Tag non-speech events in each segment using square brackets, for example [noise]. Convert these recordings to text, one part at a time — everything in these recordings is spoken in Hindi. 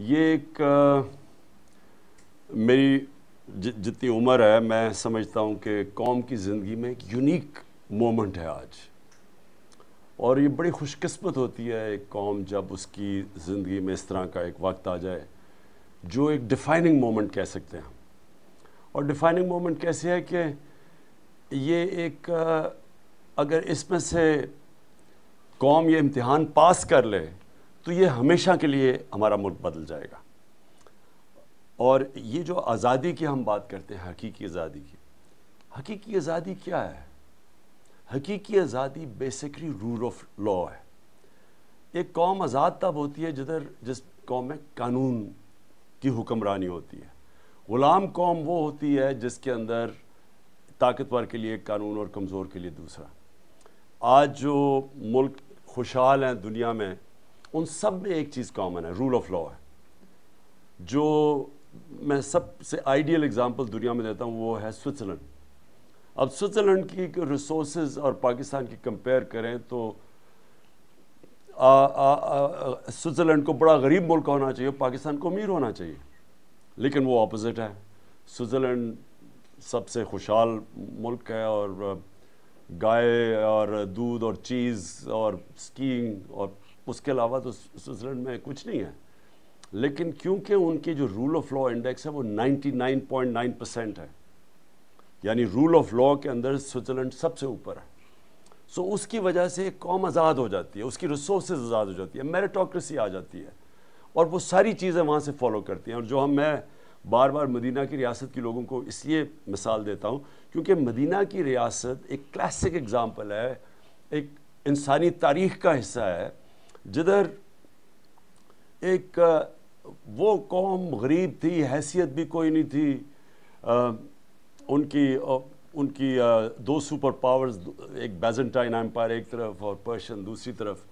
ये एक आ, मेरी जितनी उम्र है मैं समझता हूँ कि कौम की ज़िंदगी में एक यूनिक मोमेंट है आज और ये बड़ी खुशकस्मत होती है एक कौम जब उसकी ज़िंदगी में इस तरह का एक वक्त आ जाए जो एक डिफाइनिंग मोमेंट कह सकते हैं और डिफाइनिंग मोमेंट कैसे है कि ये एक अगर इसमें से कौम ये इम्तहान पास कर ले तो ये हमेशा के लिए हमारा मुल्क बदल जाएगा और ये जो आज़ादी की हम बात करते हैं हकीकी आज़ादी की हकीकी आज़ादी क्या है हकीकी आज़ादी बेसिकली रूल ऑफ लॉ है एक कौम आज़ाद तब होती है जिधर जिस कौम में कानून की हुक्मरानी होती है ग़ुलाम कौम वो होती है जिसके अंदर ताकतवर के लिए कानून और कमज़ोर के लिए दूसरा आज जो मुल्क खुशहाल हैं दुनिया में उन सब में एक चीज़ कॉमन है रूल ऑफ लॉ है जो मैं सबसे आइडियल एग्जांपल दुनिया में देता हूँ वो है स्विट्ज़रलैंड अब स्विट्ज़रलैंड की रिसोर्स और पाकिस्तान की कंपेयर करें तो स्विट्ज़रलैंड को बड़ा गरीब मुल्क होना चाहिए पाकिस्तान को अमीर होना चाहिए लेकिन वो अपोज़िट है स्विट्ज़रलैंड सबसे खुशहाल मुल्क है और गाय और दूध और चीज़ और स्कीइंग और उसके अलावा तो स्विट्ज़रलैंड में कुछ नहीं है लेकिन क्योंकि उनकी जो रूल ऑफ लॉ इंडेक्स है वो 99.9 परसेंट है यानी रूल ऑफ लॉ के अंदर स्विट्ज़रलैंड सबसे ऊपर है सो so, उसकी वजह से कौम आज़ाद हो जाती है उसकी रिसोर्स आज़ाद हो जाती है मेरिटोक्रेसी आ जाती है और वो सारी चीज़ें वहाँ से फॉलो करती हैं और जो हम मैं बार बार मदीना की रियासत के लोगों को इसलिए मिसाल देता हूँ क्योंकि मदीना की रियासत एक क्लासिक एग्ज़ाम्पल है एक इंसानी तारीख का हिस्सा है जिधर एक वो कौम गरीब थी हैसियत भी कोई नहीं थी आ, उनकी उनकी दो सुपर पावर्स एक बेजेंटाइन एम्पायर एक तरफ और पर्शियन दूसरी तरफ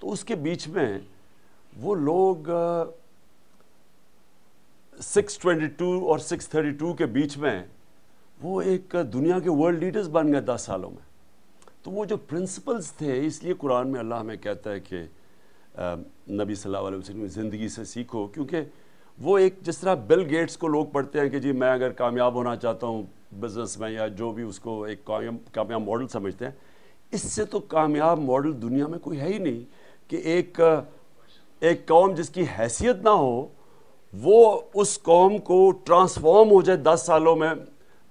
तो उसके बीच में वो लोग 622 और 632 के बीच में वो एक दुनिया के वर्ल्ड लीडर्स बन गए दस सालों में तो वो जो प्रिंसिपल्स थे इसलिए कुरान में अल्लाह में कहता है कि नबी सल्लल्लाहु अलैहि वसल्लम की ज़िंदगी से सीखो क्योंकि वो एक जिस तरह बिल गेट्स को लोग पढ़ते हैं कि जी मैं अगर कामयाब होना चाहता हूँ बिज़नेस में या जो भी उसको एक कामयाब कामयाब मॉडल समझते हैं इससे तो कामयाब मॉडल दुनिया में कोई है ही नहीं कि एक एक कौम जिसकी हैसियत ना हो वो उस कौम को ट्रांसफॉर्म हो जाए दस सालों में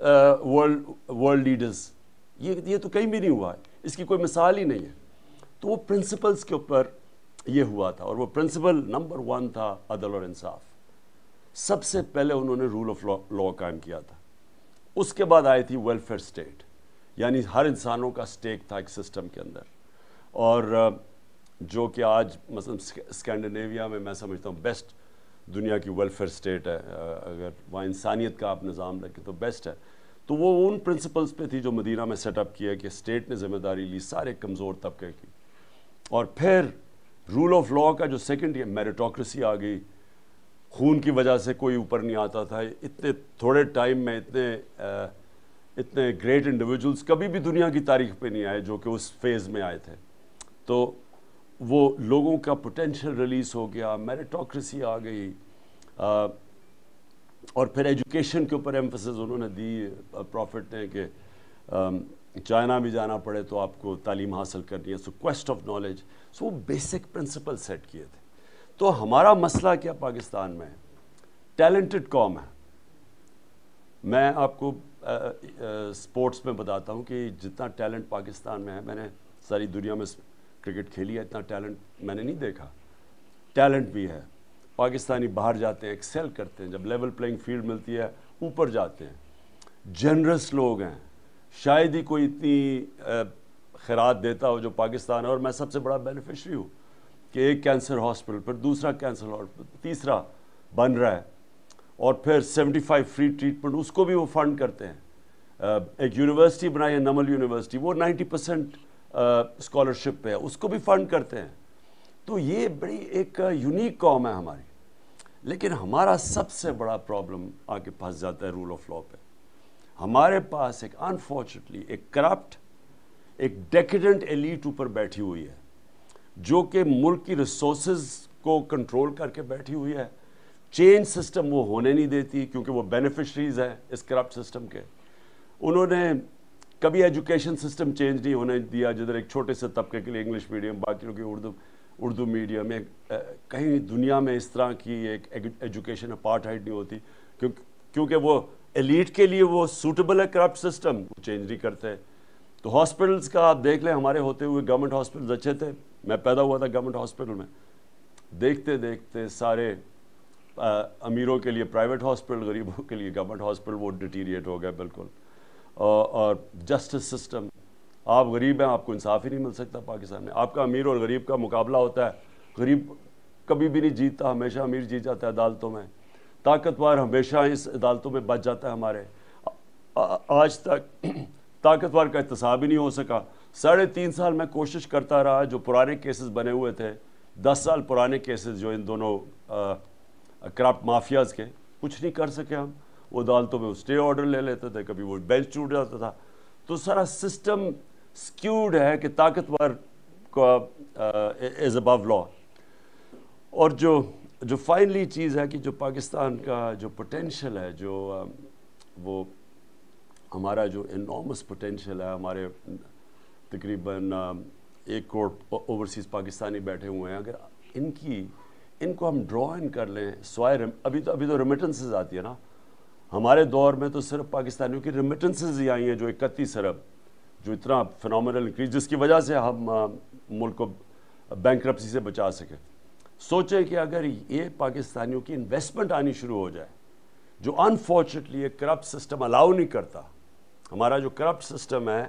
वर्ल्ड वर्ल्ड लीडर्स ये ये तो कहीं भी नहीं हुआ है इसकी कोई मिसाल ही नहीं है तो वो प्रिंसिपल्स के ऊपर ये हुआ था और वो प्रिंसिपल नंबर वन था अदल और इंसाफ सबसे पहले उन्होंने रूल ऑफ लॉ कायम किया था उसके बाद आई थी वेलफेयर स्टेट यानी हर इंसानों का स्टेक था एक सिस्टम के अंदर और जो कि आज मतलब स्कैंडिनेविया में मैं समझता हूँ बेस्ट दुनिया की वेलफेयर स्टेट है अगर वहाँ इंसानियत का आप निज़ाम रखें तो बेस्ट है तो वो उन प्रिंसिपल्स पे थी जो मदीना में सेटअप किया कि स्टेट ने जिम्मेदारी ली सारे कमज़ोर तबके की और फिर रूल ऑफ लॉ का जो सेकंड ये मेरिटोक्रेसी आ गई खून की वजह से कोई ऊपर नहीं आता था इतने थोड़े टाइम में इतने आ, इतने ग्रेट इंडिविजुअल्स कभी भी दुनिया की तारीख पे नहीं आए जो कि उस फेज़ में आए थे तो वो लोगों का पोटेंशियल रिलीज़ हो गया मेरिटोक्रेसी आ गई आ, और फिर एजुकेशन के ऊपर एम्फोसिस उन्होंने दी प्रॉफिट ने कि चाइना भी जाना पड़े तो आपको तालीम हासिल करनी है so quest of knowledge so वो बेसिक प्रिंसिपल सेट किए थे तो हमारा मसला क्या पाकिस्तान में टैलेंटेड कॉम है मैं आपको स्पोर्ट्स में बताता हूँ कि जितना टैलेंट पाकिस्तान में है मैंने सारी दुनिया में क्रिकेट खेली है इतना टैलेंट मैंने नहीं देखा टैलेंट भी है पाकिस्तानी बाहर जाते हैं एक्सेल करते हैं जब लेवल प्लेइंग फील्ड मिलती है ऊपर जाते हैं जनरस लोग हैं शायद ही कोई इतनी खैरात देता हो जो पाकिस्तान है और मैं सबसे बड़ा बेनिफिशरी हूँ कि एक कैंसर हॉस्पिटल पर दूसरा कैंसर हॉस्पिटल तीसरा बन रहा है और फिर 75 फ्री ट्रीटमेंट उसको भी वो फंड करते हैं एक यूनिवर्सिटी बनाई है नमल यूनिवर्सिटी वो 90 परसेंट स्कॉलरशिप पे है उसको भी फंड करते हैं तो ये बड़ी एक यूनिक कॉम है हमारी लेकिन हमारा सबसे बड़ा प्रॉब्लम आके फंस जाता है रूल ऑफ लॉ पे हमारे पास एक अनफॉर्चुनेटली एक करप्ट एक डेकेडेंट एलिट ऊपर बैठी हुई है जो कि मुल्क की रिसोर्स को कंट्रोल करके बैठी हुई है चेंज सिस्टम वो होने नहीं देती क्योंकि वो बेनिफिशरीज हैं इस करप्ट सिस्टम के उन्होंने कभी एजुकेशन सिस्टम चेंज नहीं होने दिया जिधर एक छोटे से तबके के लिए इंग्लिश मीडियम बाकी लोग उर्दू उर्दू मीडियम एक कहीं दुनिया में इस तरह की एक एजुकेशन अपार्ट नहीं होती क्योंकि क्योंकि वो एलिट के लिए वो सूटेबल है करप्ट सिस्टम वो चेंज नहीं करते तो हॉस्पिटल्स का आप देख लें हमारे होते हुए गवर्नमेंट हॉस्पिटल अच्छे थे मैं पैदा हुआ था गवर्नमेंट हॉस्पिटल में देखते देखते सारे आ, अमीरों के लिए प्राइवेट हॉस्पिटल गरीबों के लिए गवर्नमेंट हॉस्पिटल वो डिटीरिएट हो गया बिल्कुल और, और जस्टिस सिस्टम आप गरीब हैं आपको इंसाफ ही नहीं मिल सकता पाकिस्तान में आपका अमीर और गरीब का मुकाबला होता है गरीब कभी भी नहीं जीतता हमेशा अमीर जीत जाता है अदालतों में ताकतवर हमेशा इस अदालतों में बच जाता है हमारे आज तक [clears throat] ताकतवर का एहतसाब ही नहीं हो सका साढ़े तीन साल मैं कोशिश करता रहा जो पुराने केसेस बने हुए थे दस साल पुराने केसेस जो इन दोनों करप्ट माफियाज़ के कुछ नहीं कर सके हम वो अदालतों में स्टे ऑर्डर ले लेते थे कभी वो बेंच टूट जाता था तो सारा सिस्टम स्क्यूड है कि ताकतवर का इज़ अबव लॉ और जो जो फाइनली चीज़ है कि जो पाकिस्तान का जो पोटेंशल है जो um, वो हमारा जो इनॉमस पोटेंशल है हमारे तकरीबन um, एक करोड़ ओवरसीज़ पाकिस्तानी बैठे हुए हैं अगर इनकी इनको हम ड्रॉ इन कर लें स्वाय अभी तो अभी तो रेमिटेंसेज आती है ना हमारे दौर में तो सिर्फ पाकिस्तानियों की रिमिटेंसेज ही आई हैं जो इकतीस अरब जो इतना फिनल इंक्रीज जिसकी वजह से हम um, मुल्क को बैंक्रप्सी से बचा सकें सोचे कि अगर ये पाकिस्तानियों की इन्वेस्टमेंट आनी शुरू हो जाए जो अनफॉर्चुनेटली ये करप्ट सिस्टम अलाउ नहीं करता हमारा जो करप्ट सिस्टम है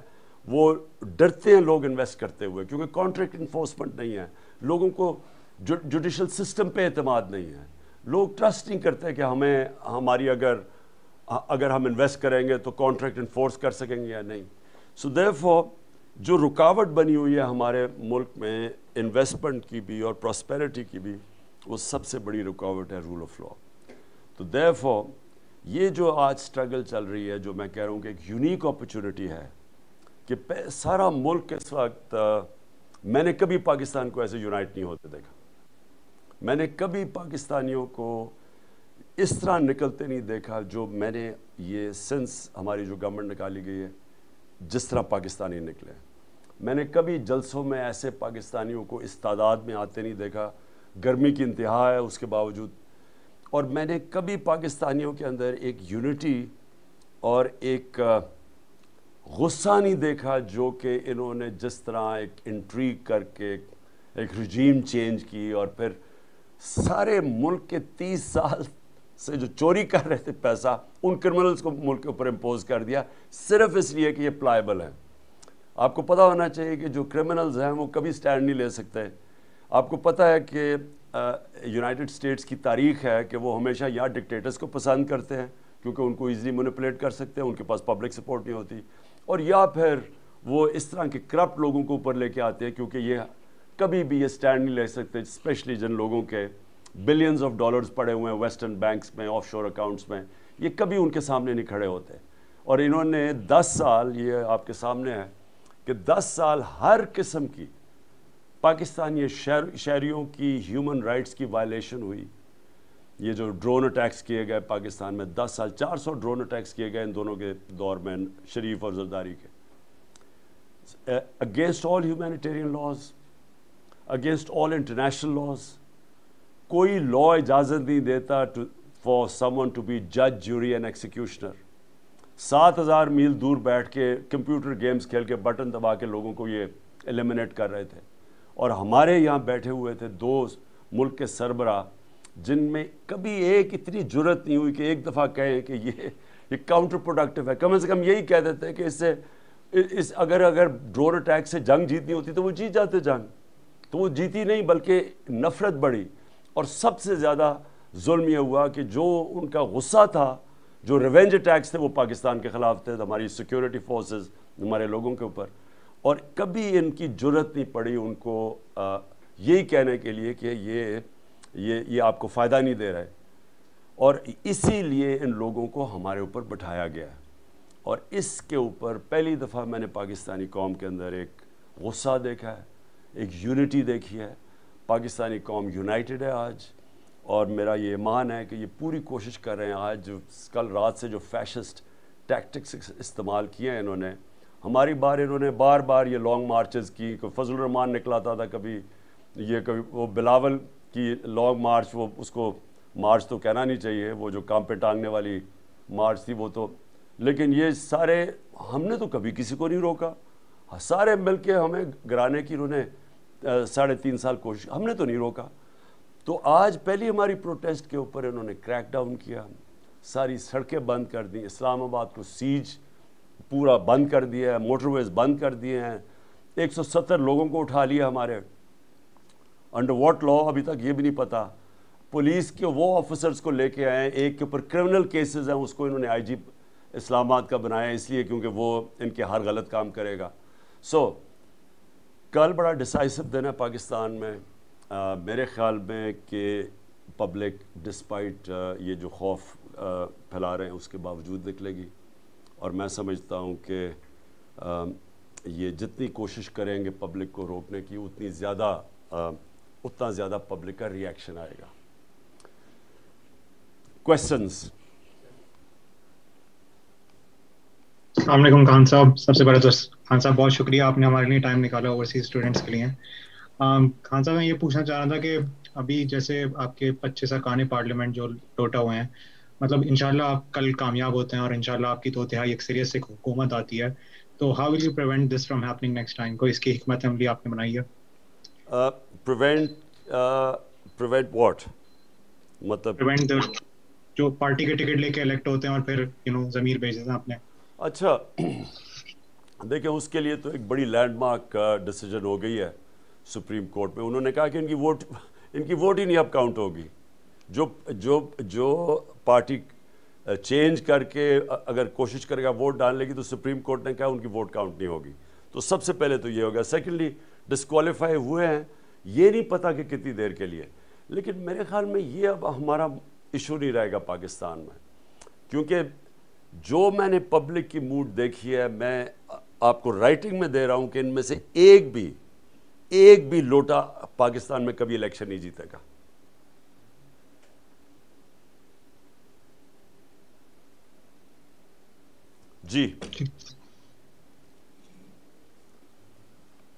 वो डरते हैं लोग इन्वेस्ट करते हुए क्योंकि कॉन्ट्रैक्ट इन्फोर्समेंट नहीं है लोगों को जुडिशल सिस्टम पे अतमाद नहीं है लोग ट्रस्ट नहीं करते कि हमें हमारी अगर अगर हम इन्वेस्ट करेंगे तो कॉन्ट्रैक्ट इन्फोर्स कर सकेंगे या नहीं सो देर जो रुकावट बनी हुई है हमारे मुल्क में इन्वेस्टमेंट की भी और प्रॉस्पेरिटी की भी वो सबसे बड़ी रुकावट है रूल ऑफ लॉ तो देर ये जो आज स्ट्रगल चल रही है जो मैं कह रहा हूँ कि एक यूनिक अपॉर्चुनिटी है कि सारा मुल्क इस वक्त मैंने कभी पाकिस्तान को ऐसे यूनाइट नहीं होते देखा मैंने कभी पाकिस्तानियों को इस तरह निकलते नहीं देखा जो मैंने ये सिंस हमारी जो गवर्नमेंट निकाली गई है जिस तरह पाकिस्तानी निकले मैंने कभी जलसों में ऐसे पाकिस्तानियों को इस तादाद में आते नहीं देखा गर्मी की इंतहा है उसके बावजूद और मैंने कभी पाकिस्तानियों के अंदर एक यूनिटी और एक गुस्सा नहीं देखा जो कि इन्होंने जिस तरह एक इंट्री करके एक रिजीम चेंज की और फिर सारे मुल्क के तीस साल से जो चोरी कर रहे थे पैसा उन क्रिमिनल्स को मुल्क के ऊपर इम्पोज कर दिया सिर्फ इसलिए कि ये प्लाइबल हैं आपको पता होना चाहिए कि जो क्रिमिनल्स हैं वो कभी स्टैंड नहीं ले सकते आपको पता है कि यूनाइटेड स्टेट्स की तारीख है कि वो हमेशा यहाँ डिक्टेटर्स को पसंद करते हैं क्योंकि उनको ईजिली मोनिपलेट कर सकते हैं उनके पास पब्लिक सपोर्ट नहीं होती और या फिर वो इस तरह के करप्ट लोगों को ऊपर लेके आते हैं क्योंकि ये कभी भी ये स्टैंड नहीं ले सकते स्पेशली जिन लोगों के बिलियंस ऑफ डॉलर्स पड़े हुए हैं वेस्टर्न बैंक्स में ऑफशोर अकाउंट्स में ये कभी उनके सामने नहीं खड़े होते और इन्होंने 10 साल ये आपके सामने है कि 10 साल हर किस्म की पाकिस्तानी शहर शहरीों की ह्यूमन राइट्स की वायलेशन हुई ये जो ड्रोन अटैक्स किए गए पाकिस्तान में 10 साल 400 ड्रोन अटैक्स किए गए इन दोनों के दौर में शरीफ और जरदारी के against all humanitarian laws against all international laws कोई लॉ इजाज़त नहीं देता to for someone to be जज जूरी एंड एक्सिक्यूशनर सात हज़ार मील दूर बैठ के कंप्यूटर गेम्स खेल के बटन दबा के लोगों को ये एलिमिनेट कर रहे थे और हमारे यहाँ बैठे हुए थे दो मुल्क के सरबरा जिनमें कभी एक इतनी जरूरत नहीं हुई कि एक दफ़ा कहें कि ये ये काउंटर प्रोडक्टिव है कम से कम यही कह देते हैं कि इससे इस अगर अगर ड्रोन अटैक से जंग जीतनी होती तो वो जीत जाते जंग तो वो जीती नहीं बल्कि नफ़रत बढ़ी और सबसे ज़्यादा जुल्म यह हुआ कि जो उनका गुस्सा था जो रिवेंज अटैक्स थे वो पाकिस्तान के ख़िलाफ़ थे हमारी सिक्योरिटी फोर्सेस हमारे लोगों के ऊपर और कभी इनकी जरूरत नहीं पड़ी उनको यही कहने के लिए कि ये ये ये आपको फ़ायदा नहीं दे रहे और इसीलिए इन लोगों को हमारे ऊपर बैठाया गया और इसके ऊपर पहली दफ़ा मैंने पाकिस्तानी कौम के अंदर एक गुस्सा देखा है एक यूनिटी देखी है पाकिस्तानी कौम यूनाइटेड है आज और मेरा ये मान है कि ये पूरी कोशिश कर रहे हैं आज जो कल रात से जो फैशिस्ट टैक्टिक्स इस्तेमाल किए हैं इन्होंने हमारी बार इन्होंने बार बार ये लॉन्ग मार्चेस की फजल रहमान निकलाता था कभी ये कभी वो बिलावल की लॉन्ग मार्च वो उसको मार्च तो कहना नहीं चाहिए वो जो काम पे टांगने वाली मार्च थी वो तो लेकिन ये सारे हमने तो कभी किसी को नहीं रोका सारे मिल के हमें घराने की इन्होंने साढ़े तीन साल कोशिश हमने तो नहीं रोका तो आज पहली हमारी प्रोटेस्ट के ऊपर इन्होंने क्रैक डाउन किया सारी सड़कें बंद कर दी इस्लामाबाद को सीज पूरा बंद कर दिया है मोटरवेज बंद कर दिए हैं 170 लोगों को उठा लिया हमारे अंडर वॉट लॉ अभी तक ये भी नहीं पता पुलिस के वो ऑफिसर्स को लेके आए हैं एक के ऊपर क्रिमिनल केसेस हैं उसको इन्होंने आईजी इस्लामाबाद का बनाया इसलिए क्योंकि वो इनके हर गलत काम करेगा सो so, कल बड़ा डिसाइसिव दिन है पाकिस्तान में आ, मेरे ख्याल में कि पब्लिक डिस्पाइट ये जो खौफ फैला रहे हैं उसके बावजूद निकलेगी और मैं समझता हूँ कि ये जितनी कोशिश करेंगे पब्लिक को रोकने की उतनी ज़्यादा उतना ज़्यादा पब्लिक का रिएक्शन आएगा क्वेश्चंस अलमेकम खान साहब सबसे पहले तो खान साहब बहुत शुक्रिया आपने हमारे लिए टाइम निकाला ओवरसीज स्टूडेंट्स के लिए um, खान साहब मैं ये पूछना चाह रहा था कि अभी जैसे आपके पच्चीस अरकान पार्लियामेंट जो टोटा हुए हैं मतलब इनशाला आप कल कामयाब होते हैं और इनशाला आपकी तो तिहाई अक्सरियत से हुकूमत आती है तो how will you prevent this from happening next time को इसकी हमत अमली आपने बनाई है प्रिवेंट प्रिवेंट व्हाट मतलब प्रिवेंट जो पार्टी के टिकट लेके इलेक्ट होते हैं और फिर यू नो जमीर भेज देते हैं आपने अच्छा देखिए उसके लिए तो एक बड़ी लैंडमार्क डिसीजन uh, हो गई है सुप्रीम कोर्ट में उन्होंने कहा कि इनकी वोट इनकी वोट ही नहीं अब काउंट होगी जो जो जो पार्टी चेंज uh, करके uh, अगर कोशिश करेगा वोट डालने की तो सुप्रीम कोर्ट ने कहा उनकी वोट काउंट नहीं होगी तो सबसे पहले तो ये होगा सेकेंडली डिस्कालीफाई हुए हैं ये नहीं पता कि कितनी देर के लिए लेकिन मेरे ख्याल में ये अब हमारा इशू नहीं रहेगा पाकिस्तान में क्योंकि जो मैंने पब्लिक की मूड देखी है मैं आपको राइटिंग में दे रहा हूं कि इनमें से एक भी एक भी लोटा पाकिस्तान में कभी इलेक्शन नहीं जीतेगा जी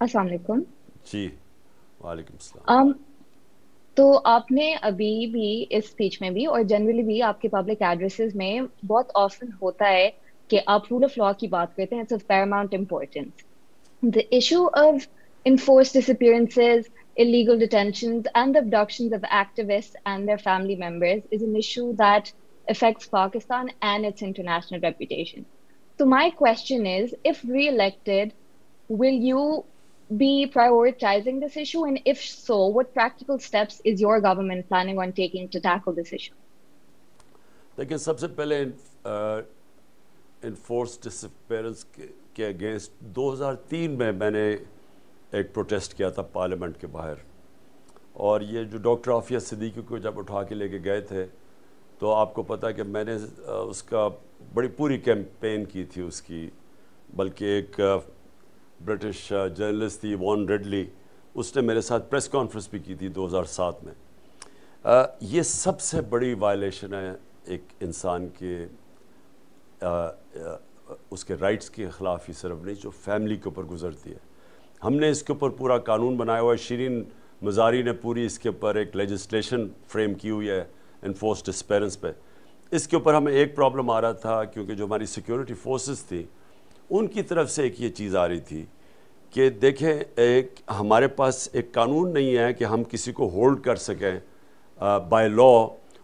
अस्सलाम वालेकुम जी वालेकुम अम तो आपने अभी भी इस स्पीच में भी और जनरली भी आपके पब्लिक एड्रेसेस में बहुत ऑफन होता है कि आप रूल ऑफ लॉ की बात करते हैं it's of paramount importance the issue of enforced disappearances, illegal detentions, and the abductions of activists and their family members is an issue that affects Pakistan and its international reputation. So, my question is if re elected, will you be prioritizing this issue? And if so, what practical steps is your government planning on taking to tackle this issue? देखिए सबसे पहले इन्फोर्स डिसपेरेंस के अगेंस्ट 2003 में मैंने एक प्रोटेस्ट किया था पार्लियामेंट के बाहर और ये जो डॉक्टर आफिया सिद्दीकी को जब उठा के लेके गए थे तो आपको पता है कि मैंने उसका बड़ी पूरी कैंपेन की थी उसकी बल्कि एक ब्रिटिश जर्नलिस्ट uh, थी वॉन रेडली उसने मेरे साथ प्रेस कॉन्फ्रेंस भी की थी 2007 में आ, uh, ये सबसे बड़ी वायलेशन है एक इंसान के आ, uh, आ, उसके राइट्स के ख़िलाफ़ ही सिर्फ नहीं जो फैमिली के ऊपर गुजरती है हमने इसके ऊपर पूरा कानून बनाया हुआ है शरीन मजारी ने पूरी इसके ऊपर एक लेजिस्लेशन फ्रेम की हुई है इन्फोर्स डिस्पेरेंस पे इसके ऊपर हमें एक प्रॉब्लम आ रहा था क्योंकि जो हमारी सिक्योरिटी फोर्सेस थी उनकी तरफ से एक ये चीज़ आ रही थी कि देखें एक हमारे पास एक कानून नहीं है कि हम किसी को होल्ड कर सकें बाय लॉ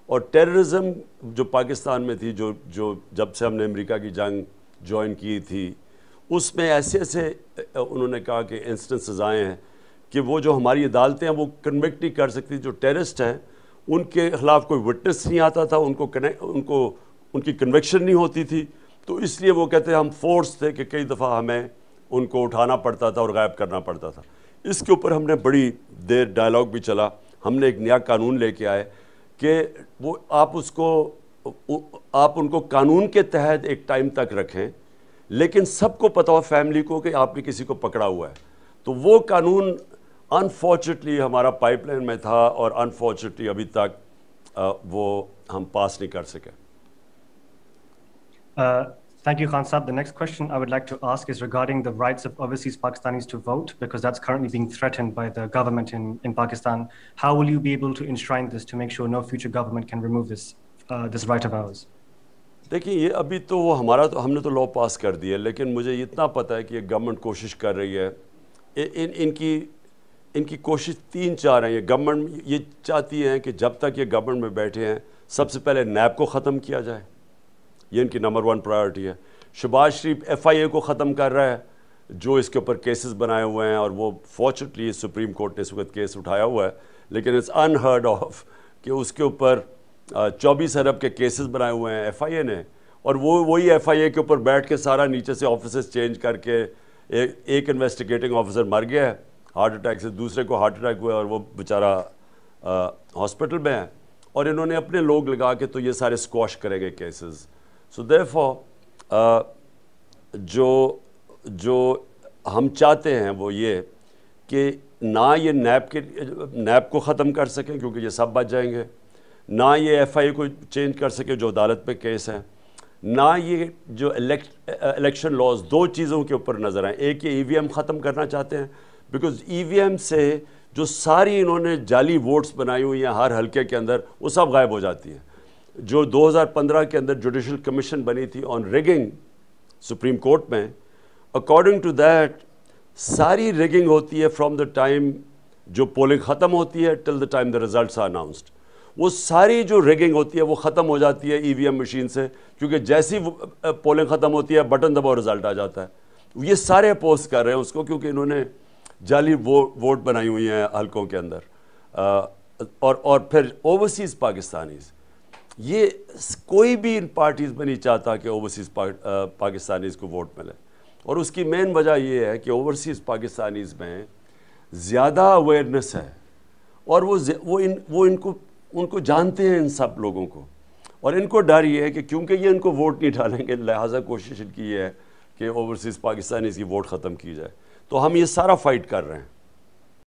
और टेररिज्म जो पाकिस्तान में थी जो जो जब से हमने अमेरिका की जंग ज्वाइन की थी उसमें ऐसे ऐसे उन्होंने कहा कि इंस्टेंसेस आए हैं कि वो जो हमारी अदालतें हैं वो कन्विक्ट नहीं कर सकती जो टेररिस्ट हैं उनके ख़िलाफ़ कोई विटनेस नहीं आता था उनको उनको उनकी कन्विक्शन नहीं होती थी तो इसलिए वो कहते हैं हम फोर्स थे कि कई दफ़ा हमें उनको उठाना पड़ता था और गायब करना पड़ता था इसके ऊपर हमने बड़ी देर डायलॉग भी चला हमने एक नया कानून लेके आए कि वो आप उसको आप उनको कानून के तहत एक टाइम तक रखें लेकिन सबको पता हो फैमिली को कि आपने किसी को पकड़ा हुआ है तो वो कानून अनफॉर्चुनेटली हमारा पाइपलाइन में था और अनफॉर्चुनेटली अभी तक वो हम पास नहीं कर सके Thank you, Khan Saab. The next question I would like to ask is regarding the rights of overseas Pakistanis to vote, because that's currently being threatened by the government in, in Pakistan. How will you be able to enshrine this to make sure no future government can remove this, uh, this right of ours? देखिए ये अभी तो वो हमारा तो हमने तो लॉ पास कर दिया लेकिन मुझे इतना पता है कि ये गवर्नमेंट कोशिश कर रही है इन इनकी इनकी कोशिश तीन चार हैं ये गवर्नमेंट ये चाहती हैं कि जब तक ये गवर्नमेंट में बैठे हैं सबसे पहले नैब को ख़त्म किया जाए ये इनकी नंबर वन प्रायोरिटी है शबाज शरीफ एफ आई ए को ख़त्म कर रहा है जो इसके ऊपर केसेस बनाए हुए हैं और वो फॉर्चुनेटली सुप्रीम कोर्ट ने इस वक्त केस उठाया हुआ है लेकिन इट्स अनहर्ड ऑफ कि उसके ऊपर चौबीस अरब के केसेस बनाए हुए हैं एफ आई ए ने और वो वही एफ आई ए के ऊपर बैठ के सारा नीचे से ऑफिस चेंज करके ए, एक इन्वेस्टिगेटिंग ऑफिसर मर गया है हार्ट अटैक से दूसरे को हार्ट अटैक हुआ और वो बेचारा हॉस्पिटल में है और इन्होंने अपने लोग लगा के तो ये सारे स्क्वाश करेंगे केसेज सो देयरफॉर uh, जो जो हम चाहते हैं वो ये कि ना ये नैप के नैप को ख़त्म कर सकें क्योंकि ये सब बच जाएंगे ना ये ए को चेंज कर सके जो अदालत पे केस हैं ना ये जो इलेक्शन लॉज uh, दो चीज़ों के ऊपर नज़र आए एक ये ईवीएम e ख़त्म करना चाहते हैं बिकॉज ईवीएम e से जो सारी इन्होंने जाली वोट्स बनाई हुई हैं हर हलके के अंदर वो सब गायब हो जाती हैं जो 2015 के अंदर जुडिशल कमीशन बनी थी ऑन रेगिंग सुप्रीम कोर्ट में अकॉर्डिंग टू दैट सारी रेगिंग होती है फ्रॉम द टाइम जो पोलिंग ख़त्म होती है till the time the result are announced वो सारी जो रेगिंग होती है वो ख़त्म हो जाती है ईवीएम e मशीन से क्योंकि जैसी पोलिंग ख़त्म होती है बटन दबाओ रिज़ल्ट आ जाता है ये सारे अपोज कर रहे हैं उसको क्योंकि इन्होंने जाली वो वोट बनाई हुई हैं हल्कों के अंदर आ, और और फिर ओवरसीज़ पाकिस्तानीज़ ये कोई भी इन पार्टीज़ में नहीं चाहता कि ओवरसीज़ पा, पाकिस्तानीज़ को वोट मिले और उसकी मेन वजह ये है कि ओवरसीज़ पाकिस्तानीज़ में ज़्यादा अवेयरनेस है और वो वो इन वो इनको उनको जानते हैं इन सब लोगों को और इनको डर ये है कि क्योंकि ये इनको वोट नहीं डालेंगे लिहाजा कोशिश इनकी ये है कि ओवरसीज़ पाकिस्तानीज़ की वोट ख़त्म की जाए तो हम ये सारा फाइट कर रहे हैं